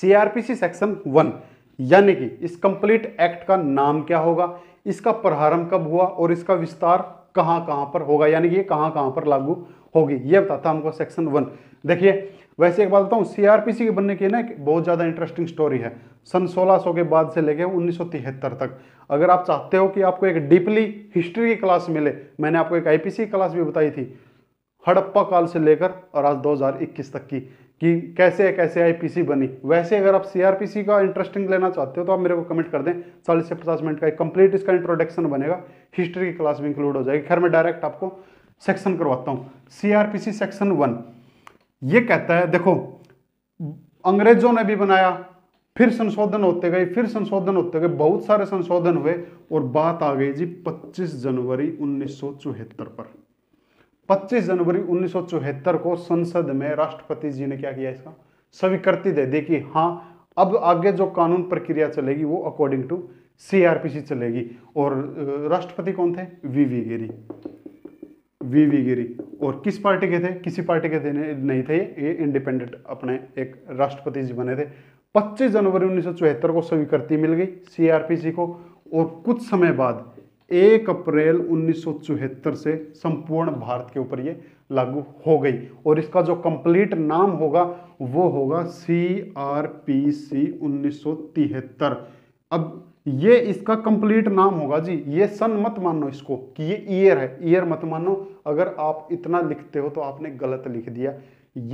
CrPC section one यानी कि इस कंप्लीट एक्ट का नाम क्या होगा इसका प्रारंभ कब हुआ और इसका विस्तार कहां कहां पर होगा यानी कि ये कहां कहां पर लागू होगी ये बताता हमको सेक्शन वन देखिए वैसे एक बात बताऊँ सीआरपीसी के बनने की ना एक बहुत ज़्यादा इंटरेस्टिंग स्टोरी है सन 1600 के बाद से लेके 1973 तक अगर आप चाहते हो कि आपको एक डीपली हिस्ट्री की क्लास मिले मैंने आपको एक आईपीसी की क्लास भी बताई थी हड़प्पा काल से लेकर और आज 2021 तक की कि कैसे कैसे आईपीसी बनी वैसे अगर आप सीआरपीसी का इंटरेस्टिंग लेना चाहते हो तो आप मेरे को कमेंट कर दें चालीस से पचास मिनट का एक कंप्लीट इसका इंट्रोडक्शन बनेगा हिस्ट्री की क्लास भी इंक्लूड हो जाएगी खैर मैं डायरेक्ट आपको सेक्शन करवाता हूँ सीआरपीसी सेक्शन वन ये कहता है देखो अंग्रेजों ने भी बनाया फिर संशोधन होते गए फिर संशोधन होते गए बहुत सारे संशोधन हुए और बात आ गई जी पच्चीस जनवरी उन्नीस पर 25 जनवरी उन्नीस को संसद में राष्ट्रपति जी ने क्या किया इसका स्वीकृति दे दी कि हाँ अब आगे जो कानून प्रक्रिया चलेगी वो अकॉर्डिंग टू सीआरपीसी चलेगी और राष्ट्रपति कौन थे वीवी गिरी वी वी गिरी और किस पार्टी के थे किसी पार्टी के थे नहीं थे ये इंडिपेंडेंट अपने एक राष्ट्रपति जी बने थे 25 जनवरी उन्नीस को स्वीकृति मिल गई सीआरपीसी को और कुछ समय बाद एक अप्रैल उन्नीस से संपूर्ण भारत के ऊपर ये लागू हो गई और इसका जो कंप्लीट नाम होगा वो होगा सी आर पी सी उन्नीस अब ये इसका कंप्लीट नाम होगा जी ये सन मत मानो इसको कि ये ईयर है ईयर मत मानो अगर आप इतना लिखते हो तो आपने गलत लिख दिया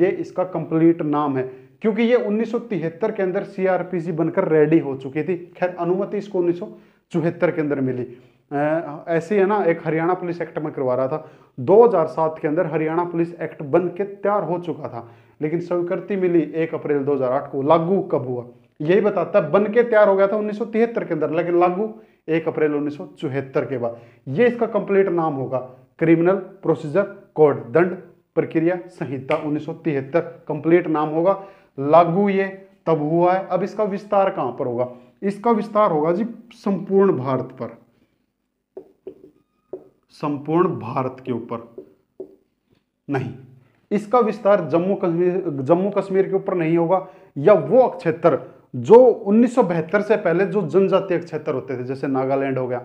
ये इसका कंप्लीट नाम है क्योंकि ये 1973 के अंदर सी बनकर रेडी हो चुकी थी खैर अनुमति इसको उन्नीस के अंदर मिली ऐसे है ना एक हरियाणा पुलिस एक्ट में करवा रहा था 2007 के अंदर हरियाणा पुलिस एक्ट बन के तैयार हो चुका था लेकिन स्वीकृति मिली एक अप्रैल 2008 को लागू कब हुआ यही बताता है बन के तैयार हो गया था उन्नीस के अंदर लेकिन लागू एक अप्रैल उन्नीस के बाद ये इसका कंप्लीट नाम होगा क्रिमिनल प्रोसीजर कोड दंड प्रक्रिया संहिता उन्नीस कंप्लीट नाम होगा लागू ये तब हुआ है अब इसका विस्तार कहाँ पर होगा इसका विस्तार होगा जी संपूर्ण भारत पर संपूर्ण भारत के ऊपर नहीं इसका विस्तार जम्मू कश्मीर जम्मू कश्मीर के ऊपर नहीं होगा या वो क्षेत्र जो उन्नीस से पहले जो जनजातीय क्षेत्र होते थे जैसे नागालैंड हो गया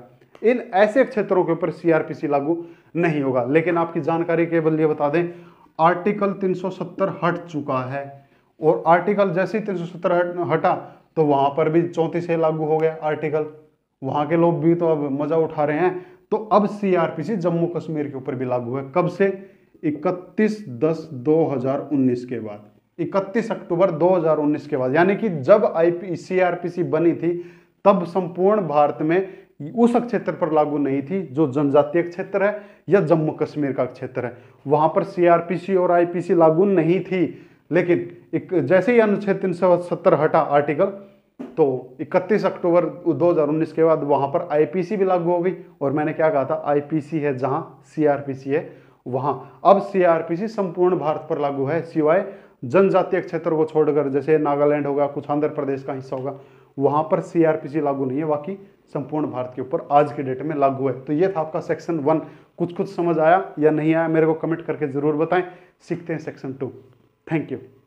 इन ऐसे क्षेत्रों के ऊपर सीआरपीसी लागू नहीं होगा लेकिन आपकी जानकारी केवल ये बता दें आर्टिकल 370 हट चुका है और आर्टिकल जैसे ही 370 हट हटा तो वहां पर भी चौंतीस लागू हो गया आर्टिकल वहां के लोग भी तो अब मजा उठा रहे हैं तो अब सीआरपीसी जम्मू कश्मीर के ऊपर भी लागू है कब से 31 दस 2019 के बाद 31 अक्टूबर 2019 के बाद यानी कि जब आई सीआरपीसी बनी थी तब संपूर्ण भारत में उस क्षेत्र पर लागू नहीं थी जो जनजातीय क्षेत्र है या जम्मू कश्मीर का क्षेत्र है वहां पर सीआरपीसी और आईपीसी लागू नहीं थी लेकिन एक जैसे ही अनुच्छेद तीन सत्तर हटा आर्टिकल तो 31 अक्टूबर 2019 के बाद वहां पर आईपीसी भी लागू हो गई और मैंने क्या कहा था आईपीसी है जहां सीआरपीसी है वहां अब सीआरपीसी संपूर्ण भारत पर लागू है सिवाय जनजातीय क्षेत्र को छोड़कर जैसे नागालैंड होगा कुछ आंध्र प्रदेश का हिस्सा होगा वहां पर सीआरपीसी लागू नहीं है बाकी संपूर्ण भारत के ऊपर आज के डेट में लागू है तो ये था आपका सेक्शन वन कुछ कुछ समझ आया या नहीं आया मेरे को कमेंट करके ज़रूर बताएं सीखते हैं सेक्शन टू थैंक यू